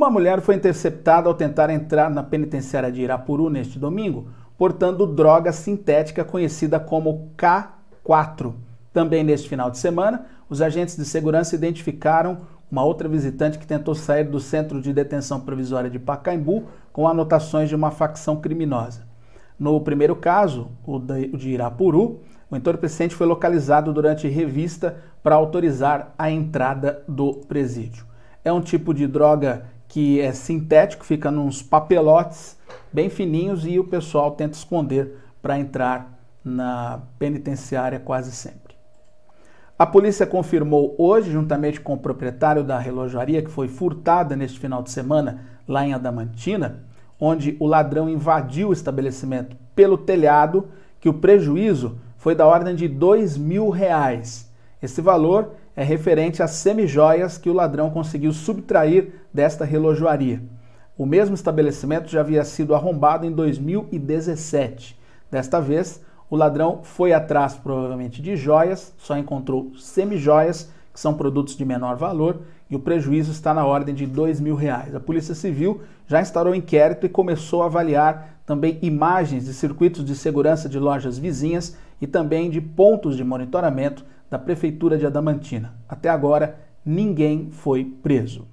Uma mulher foi interceptada ao tentar entrar na penitenciária de Irapuru neste domingo, portando droga sintética conhecida como K4. Também neste final de semana, os agentes de segurança identificaram uma outra visitante que tentou sair do centro de detenção provisória de Pacaembu com anotações de uma facção criminosa. No primeiro caso, o de Irapuru, o entorpecente foi localizado durante revista para autorizar a entrada do presídio. É um tipo de droga que é sintético, fica nos papelotes bem fininhos e o pessoal tenta esconder para entrar na penitenciária quase sempre. A polícia confirmou hoje, juntamente com o proprietário da relojaria que foi furtada neste final de semana lá em Adamantina, onde o ladrão invadiu o estabelecimento pelo telhado, que o prejuízo foi da ordem de dois mil reais. Esse valor é referente às semijoias que o ladrão conseguiu subtrair desta relojoaria. O mesmo estabelecimento já havia sido arrombado em 2017. Desta vez, o ladrão foi atrás provavelmente de joias, só encontrou semijoias, que são produtos de menor valor, e o prejuízo está na ordem de dois mil reais. A Polícia Civil já instaurou inquérito e começou a avaliar também imagens de circuitos de segurança de lojas vizinhas e também de pontos de monitoramento da Prefeitura de Adamantina. Até agora, ninguém foi preso.